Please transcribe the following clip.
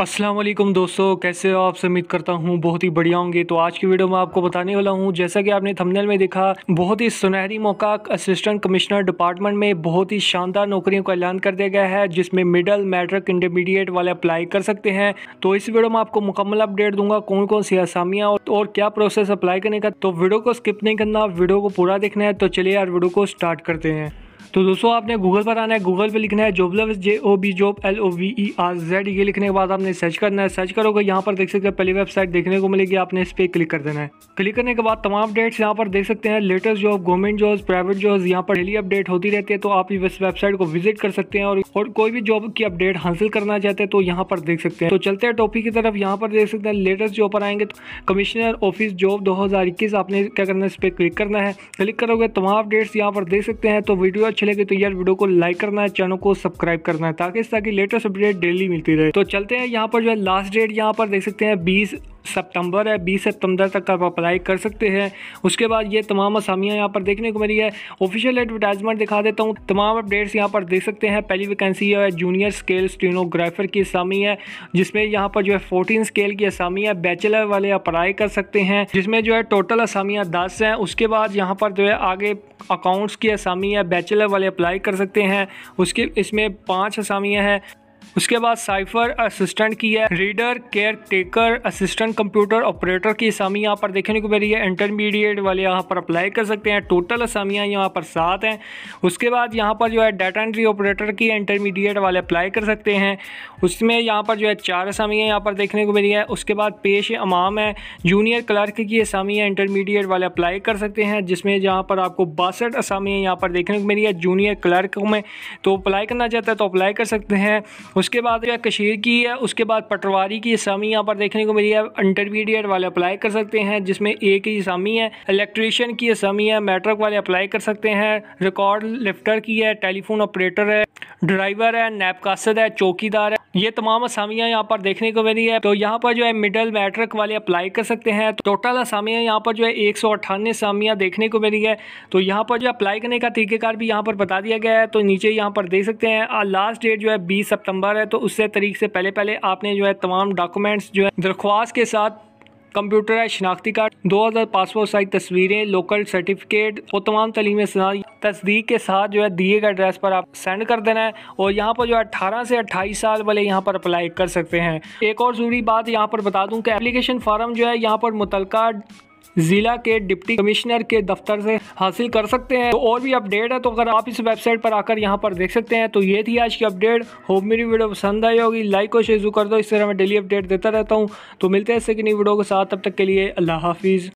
असलम दोस्तों कैसे हो आप उम्मीद करता हूँ बहुत ही बढ़िया होंगे तो आज की वीडियो में आपको बताने वाला हूँ जैसा कि आपने थंबनेल में देखा बहुत ही सुनहरी मौका असिस्टेंट कमिश्नर डिपार्टमेंट में बहुत ही शानदार नौकरियों का ऐलान कर दिया गया है जिसमें मिडल मैट्रिक इंटरमीडिएट वाले अप्लाई कर सकते हैं तो इस वीडियो में आपको मुकम्मल अपडेट दूंगा कौन कौन सी आसामियाँ और, और क्या प्रोसेस अप्लाई करने का तो वीडियो को स्किप नहीं करना वीडियो को पूरा देखना है तो चलिए यार वीडियो को स्टार्ट करते हैं तो दोस्तों आपने गूगल पर आना है गूगल पर लिखना है Joblovers J O B job L O V E R Z ये लिखने के बाद आपने सर्च करना है सर्च करोगे यहाँ पर देख सकते हैं पहली वेबसाइट देखने को मिलेगी आपने इस पर क्लिक कर देना है क्लिक करने के बाद तमाम अपडेट्स यहाँ पर देख सकते हैं latest job government job private jobs यहाँ पर डेली अपडेट होती रहती है तो आप इस वेबसाइट को विजिट कर सकते हैं और, और कोई भी जॉब की अपडेट हासिल करना चाहते हैं तो यहाँ पर देख सकते हैं तो चलते हैं टॉपिक की तरफ यहाँ पर देख सकते हैं लेटेस्ट जॉब पर आएंगे तो कमिश्नर ऑफिस जॉब दो आपने क्या करना है इस पर क्लिक करना है क्लिक करोगे तमाम अपडेट्स यहाँ पर देख सकते हैं तो वीडियो अच्छा अच्छी लगे तो यार वीडियो को लाइक करना है चैनल को सब्सक्राइब करना है ताकि ताकि लेटेस्ट अपडेट डेली मिलती रहे तो चलते हैं यहाँ पर जो है लास्ट डेट यहाँ पर देख सकते हैं बीस सितंबर है बीस सितंबर तक आप अप्लाई कर सकते हैं उसके बाद ये तमाम असामियाँ यहाँ पर देखने को मिली है ऑफिशियल एडवर्टाइजमेंट दिखा देता हूँ तमाम अपडेट्स यहाँ पर देख सकते हैं पहली वैकेंसी है जूनियर स्केल स्टीनोग्राफर की असामी है जिसमें यहाँ पर जो है फोर्टीन स्केल की असामी है बैचलर वाले अप्लाई कर सकते हैं जिसमें जो है टोटल असामियाँ दस हैं उसके बाद यहाँ पर जो है आगे अकाउंट्स की असामी है बैचलर वाले अप्लाई कर सकते हैं उसके इसमें पाँच असामियाँ हैं उसके बाद साइफर असिस्टेंट की है reader care taker assistant computer operator की असामी यहाँ पर देखने को मिली है इंटरमीडिएट वाले यहाँ पर अप्लाई कर सकते हैं टोटल असामियाँ यहाँ पर सात हैं उसके बाद यहाँ पर जो है डाटा एंट्री ऑपरेटर की इंटरमीडिएट वाले अप्लाई कर सकते हैं उसमें यहाँ पर जो है चार असामियाँ यहाँ पर देखने को मिली है उसके बाद पेश अमाम है जूनियर क्लर्क की असामियाँ इंटरमीडिएट वाले अप्लाई कर सकते हैं जिसमें जहाँ पर आपको बासठ असामियाँ यहाँ पर देखने को मिली है जूनियर क्लर्क में तो अप्लाई करना चाहता है तो अप्लाई कर सकते हैं उसके बाद जो है कशीर की है उसके बाद पटवारी की असामी यहाँ पर देखने को मिली है इंटरमीडिएट वाले अप्लाई कर सकते हैं जिसमें एक ही असामी है इलेक्ट्रीशियन की असामी है मेट्रिक वाले अप्लाई कर सकते हैं रिकॉर्ड लिफ्टर की है टेलीफोन ऑपरेटर है ड्राइवर है नैपकासद है चौकीदार है ये तमाम असामियाँ यहाँ पर देखने को मिली है तो यहाँ पर जो है मिडल मैट्रिक वाले अप्लाई कर सकते हैं तो टोटल असामियाँ यहाँ पर जो है एक सौ अट्ठानवे असामियाँ देखने को मिली है तो यहाँ पर जो अप्लाई करने का तरीकेकार भी यहाँ पर बता दिया गया है तो नीचे यहाँ पर देख सकते हैं लास्ट डेट जो है बीस सितंबर है तो उससे तरीक से पहले पहले आपने जो है तमाम डॉक्यूमेंट्स जो है दरख्वास्त के साथ कंप्यूटराइज शनाख्ती कार्ड दो हज़ार पासपोर्ट साइज तस्वीरें लोकल सर्टिफिकेट और तमाम तलीम तस्दीक के साथ जो है दिए गए एड्रेस पर आप सेंड कर देना है और यहाँ पर जो है अट्ठारह से अट्ठाईस साल वाले यहाँ पर अप्लाई कर सकते हैं एक और ज़रूरी बात यहाँ पर बता दूँ कि एप्लीकेशन फार्म जो है यहाँ पर मुतलका ज़िला के डिप्टी कमिश्नर के दफ्तर से हासिल कर सकते हैं तो और भी अपडेट है तो अगर आप इस वेबसाइट पर आकर यहाँ पर देख सकते हैं तो ये थी आज की अपडेट होप मेरी वीडियो पसंद आई होगी लाइक और शेयर कर दो इस तरह मैं डेली अपडेट देता रहता हूँ तो मिलते हैं ऐसे कि नई वीडियो के साथ तब तक के लिए अल्लाह हाफिज़